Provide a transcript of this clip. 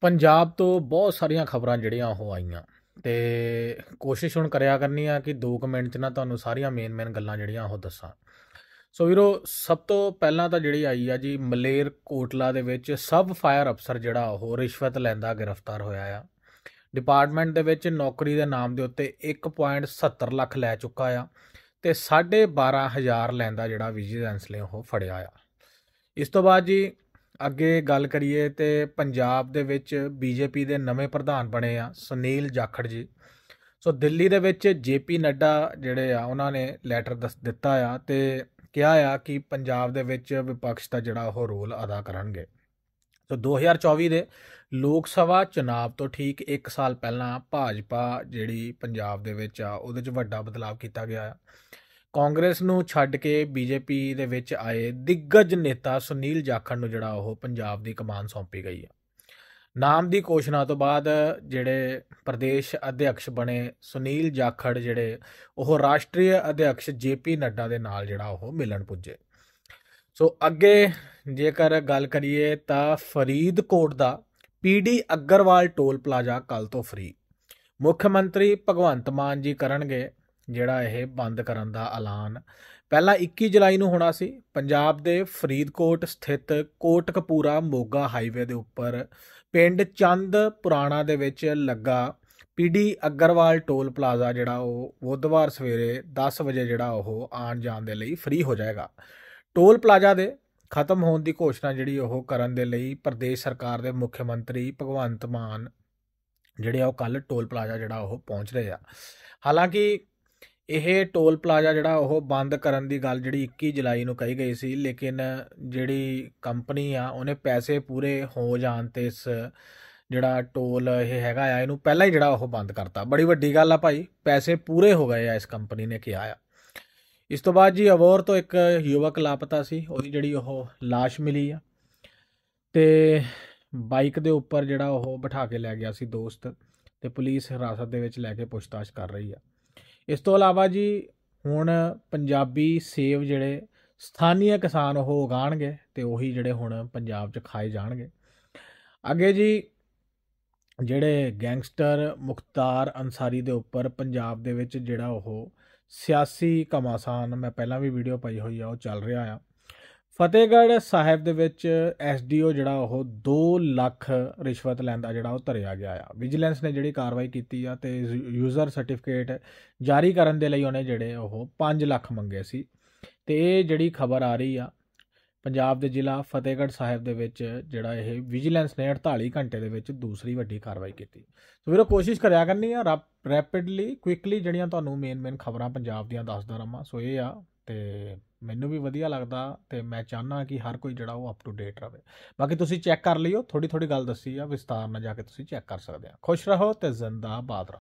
ਪੰਜਾਬ ਤੋਂ ਬਹੁਤ ਸਾਰੀਆਂ ਖਬਰਾਂ ਜਿਹੜੀਆਂ ਉਹ ਆਈਆਂ ਤੇ ਕੋਸ਼ਿਸ਼ ਹੁਣ ਕਰਿਆ ਕਰਨੀ ਆ ਕਿ 2 ਮਿੰਟ 'ਚ ਨਾ ਤੁਹਾਨੂੰ ਸਾਰੀਆਂ ਮੇਨ ਮੇਨ ਗੱਲਾਂ ਜਿਹੜੀਆਂ ਉਹ ਦੱਸਾਂ ਸੋ ਵੀਰੋ ਸਭ ਤੋਂ ਪਹਿਲਾਂ ਤਾਂ ਜਿਹੜੀ ਆਈ ਆ ਜੀ ਮਲੇਰ ਕੋਟਲਾ ਦੇ ਵਿੱਚ ਸਬ ਫਾਇਰ ਅਫਸਰ ਜਿਹੜਾ ਉਹ ਰਿਸ਼ਵਤ ਲੈਂਦਾ ਗ੍ਰਿਫਤਾਰ ਹੋਇਆ ਆ ਡਿਪਾਰਟਮੈਂਟ ਦੇ ਵਿੱਚ ਨੌਕਰੀ ਦੇ ਨਾਮ ਦੇ ਉੱਤੇ 1.70 ਲੱਖ ਲੈ ਚੁੱਕਾ ਆ ਤੇ 12.5 ਹਜ਼ਾਰ ਲੈਂਦਾ ਜਿਹੜਾ ਵਿਜੀਲੈਂਸ ਨੇ ਉਹ ਫੜਿਆ ਆ ਇਸ ਤੋਂ ਬਾਅਦ ਜੀ ਅੱਗੇ ਗੱਲ ਕਰੀਏ ਤੇ ਪੰਜਾਬ ਦੇ ਵਿੱਚ ਬੀਜੇਪੀ ਦੇ ਨਵੇਂ ਪ੍ਰਧਾਨ ਬਣੇ ਆ ਸੁਨੀਲ ਜਾਖੜ ਜੀ ਸੋ ਦਿੱਲੀ ਦੇ ਵਿੱਚ ਜੇਪੀ ਨੱਡਾ ਜਿਹੜੇ ਆ ਉਹਨਾਂ ਨੇ ਲੈਟਰ ਦੱਸ ਦਿੱਤਾ ਆ ਤੇ ਕਿਹਾ ਆ ਕਿ ਪੰਜਾਬ ਦੇ ਵਿੱਚ ਵਿਪਕਸ਼ ਦਾ ਜਿਹੜਾ ਉਹ ਰੋਲ ਅਦਾ ਕਰਨਗੇ ਸੋ 2024 ਦੇ ਲੋਕ ਸਭਾ ਚੋਣਾਂ ਤੋਂ ਠੀਕ 1 ਸਾਲ ਪਹਿਲਾਂ ਭਾਜਪਾ ਜਿਹੜੀ ਪੰਜਾਬ ਦੇ ਵਿੱਚ ਆ ਉਹਦੇ 'ਚ ਵੱਡਾ ਬਦਲਾਅ ਕੀਤਾ ਗਿਆ ਆ ਕਾਂਗਰਸ ਨੂੰ ਛੱਡ ਕੇ ਬੀਜੇਪੀ ਦੇ ਵਿੱਚ ਆਏ ਦਿੱਗਜ ਨੇਤਾ ਸੁਨੀਲ ਜਾਖੜ ਨੂੰ ਜਿਹੜਾ ਉਹ ਪੰਜਾਬ ਦੀ ਕਮਾਨ ਸੌਂਪੀ ਗਈ ਹੈ ਨਾਮ ਦੀ ਘੋਸ਼ਣਾ ਤੋਂ ਬਾਅਦ ਜਿਹੜੇ ਪ੍ਰਦੇਸ਼ ਅਧਿਆਕਸ਼ ਬਣੇ ਸੁਨੀਲ ਜਾਖੜ ਜਿਹੜੇ ਉਹ ਰਾਸ਼ਟਰੀ ਅਧਿਆਕਸ਼ ਜੇਪੀ ਨੱਡਾ ਦੇ ਨਾਲ ਜਿਹੜਾ ਉਹ ਮਿਲਣ ਪੁੱਜੇ ਸੋ ਅੱਗੇ ਜੇਕਰ ਗੱਲ ਕਰੀਏ ਤਾਂ ਫਰੀਦਕੋਟ ਦਾ ਪੀਡੀ ਅਗਰਵਾਲ ਟੋਲ ਪਲਾਜ਼ਾ ਕੱਲ ਤੋਂ ਫ੍ਰੀ ਮੁੱਖ ਮੰਤਰੀ ਭਗਵੰਤ ਮਾਨ ਜੀ ਕਰਨਗੇ ਜਿਹੜਾ ਇਹ ਬੰਦ ਕਰਨ ਦਾ ਐਲਾਨ ਪਹਿਲਾਂ 21 ਜੁਲਾਈ ਨੂੰ ਹੋਣਾ ਸੀ ਪੰਜਾਬ ਦੇ ਫਰੀਦਕੋਟ ਸਥਿਤ ਕੋਟਕਪੂਰਾ ਮੋਗਾ ਹਾਈਵੇ ਦੇ ਉੱਪਰ ਪਿੰਡ ਚੰਦ ਪੁਰਾਣਾ ਦੇ ਵਿੱਚ ਲੱਗਾ ਪੀਡੀ ਅਗਰਵਾਲ ਟੋਲ ਪਲਾਜ਼ਾ ਜਿਹੜਾ ਉਹ ਬੁੱਧਵਾਰ ਸਵੇਰੇ 10 ਵਜੇ ਜਿਹੜਾ ਉਹ ਆਣ ਜਾਣ ਦੇ ਲਈ ਫ੍ਰੀ ਹੋ ਜਾਏਗਾ ਟੋਲ ਪਲਾਜ਼ਾ ਦੇ ਖਤਮ ਹੋਣ ਦੀ ਘੋਸ਼ਣਾ ਜਿਹੜੀ ਉਹ ਕਰਨ ਦੇ ਲਈ ਪ੍ਰਦੇਸ਼ ਸਰਕਾਰ ਦੇ ਮੁੱਖ ਮੰਤਰੀ ਭਗਵੰਤ ਮਾਨ ਜਿਹੜੇ ਆ ਉਹ ਕੱਲ ਟੋਲ ਪਲਾਜ਼ਾ ਜਿਹੜਾ ਉਹ ਪਹੁੰਚ ਰਹੇ ਆ ਹਾਲਾਂਕਿ ਇਹ ਟੋਲ ਪਲਾਜ਼ਾ ਜਿਹੜਾ ਉਹ ਬੰਦ ਕਰਨ ਦੀ ਗੱਲ ਜਿਹੜੀ 21 ਜੁਲਾਈ ਨੂੰ ਕਹੀ ਗਈ ਸੀ ਲੇਕਿਨ ਜਿਹੜੀ ਕੰਪਨੀ ਆ ਉਹਨੇ ਪੈਸੇ ਪੂਰੇ ਹੋ ਜਾਣ ਤੇ ਇਸ ਜਿਹੜਾ ਟੋਲ ਇਹ ਹੈਗਾ ਆ ਇਹਨੂੰ ਪਹਿਲਾਂ ਹੀ ਜਿਹੜਾ ਉਹ ਬੰਦ ਕਰਤਾ ਬੜੀ ਵੱਡੀ ਗੱਲ ਆ ਭਾਈ ਪੈਸੇ ਪੂਰੇ ਹੋ ਗਏ ਆ ਇਸ ਕੰਪਨੀ ਨੇ ਕਿਹਾ ਆ ਇਸ ਤੋਂ ਬਾਅਦ ਜੀ ਅਵੋਰ ਤੋਂ ਇੱਕ ਯੁਵਕ ਲਾਪਤਾ ਸੀ ਉਹਦੀ ਜਿਹੜੀ ਉਹ ਲਾਸ਼ ਮਿਲੀ ਆ ਤੇ ਬਾਈਕ ਦੇ ਉੱਪਰ ਜਿਹੜਾ ਉਹ ਬਿਠਾ ਕੇ ਲੈ ਗਿਆ ਸੀ ਦੋਸਤ ਤੇ ਪੁਲਿਸ ਹਿਰਾਸਤ ਦੇ ਵਿੱਚ ਲੈ ਕੇ ਪੁੱਛਤਾਛ ਕਰ ਰਹੀ ਆ ਇਸ ਤੋਂ ਇਲਾਵਾ ਜੀ ਹੁਣ ਪੰਜਾਬੀ ਸੇਬ ਜਿਹੜੇ ਸਥਾਨੀ ਕਿਸਾਨ ਉਹ ਉਗਾਣਗੇ ਤੇ ਉਹੀ ਜਿਹੜੇ ਹੁਣ ਪੰਜਾਬ 'ਚ ਖਾਏ ਜਾਣਗੇ ਅੱਗੇ ਜੀ ਜਿਹੜੇ ਗੈਂਗਸਟਰ ਮੁਖਤਾਰ ਅਨਸਾਰੀ ਦੇ ਉੱਪਰ ਪੰਜਾਬ ਦੇ ਵਿੱਚ ਜਿਹੜਾ ਉਹ ਸਿਆਸੀ ਕਮਾਸਾਨ ਮੈਂ ਪਹਿਲਾਂ ਵੀ ਵੀਡੀਓ ਪਾਈ ਹੋਈ ਆ ਉਹ ਚੱਲ ਰਿਹਾ ਆ ਫਤਿਹਗੜ੍ਹ ਸਾਹਿਬ ਦੇ ਵਿੱਚ ਐਸਡੀਓ ਜਿਹੜਾ ਉਹ 2 ਲੱਖ ਰਿਸ਼ਵਤ ਲੈਂਦਾ ਜਿਹੜਾ ਉਹ ਧਰਿਆ ਗਿਆ ਆ ਵਿਜੀਲੈਂਸ ਨੇ ਜਿਹੜੀ ਕਾਰਵਾਈ ਕੀਤੀ ਆ ਤੇ ਯੂਜ਼ਰ ਸਰਟੀਫਿਕੇਟ ਜਾਰੀ ਕਰਨ ਦੇ ਲਈ ਉਹਨੇ ਜਿਹੜੇ ਉਹ 5 ਲੱਖ ਮੰਗੇ ਸੀ ਤੇ ਇਹ ਜਿਹੜੀ ਖਬਰ ਆ ਰਹੀ ਆ ਪੰਜਾਬ ਦੇ ਜ਼ਿਲ੍ਹਾ ਫਤਿਹਗੜ੍ਹ ਸਾਹਿਬ ਦੇ ਵਿੱਚ ਜਿਹੜਾ ਇਹ ਵਿਜੀਲੈਂਸ ਨੇ 48 ਘੰਟੇ ਦੇ ਵਿੱਚ ਦੂਸਰੀ ਵੱਡੀ ਕਾਰਵਾਈ ਕੀਤੀ ਸੋ ਵੀਰੋ ਕੋਸ਼ਿਸ਼ ਕਰਿਆ ਕਰਨੀ ਆ ਰੈਪਿਡਲੀ ਕੁਇਕਲੀ ਜਿਹੜੀਆਂ ਤੁਹਾਨੂੰ ਮੇਨ ਮੇਨ ਖਬਰਾਂ ਪੰਜਾਬ ਦੀਆਂ ਦੱਸਦਾ ਮੈਂ। ਸੋ ਇਹ ਆ ਤੇ ਮੈਨੂੰ ਵੀ ਵਧੀਆ ਲੱਗਦਾ ਤੇ ਮੈਂ ਚਾਹਨਾ ਕਿ ਹਰ ਕੋਈ ਜਿਹੜਾ ਉਹ ਅਪ ਟੂ ਡੇਟ ਰਹੇ ਬਾਕੀ ਤੁਸੀਂ ਚੈੱਕ ਕਰ ਲਿਓ ਥੋੜੀ ਥੋੜੀ ਗੱਲ ਦੱਸੀ ਆ ਵਿਸਤਾਰ ਨਾਲ ਜਾ ਕੇ ਤੁਸੀਂ ਚੈੱਕ ਕਰ ਸਕਦੇ ਆ ਖੁਸ਼ ਰਹੋ ਤੇ ਜ਼ਿੰਦਾਬਾਦ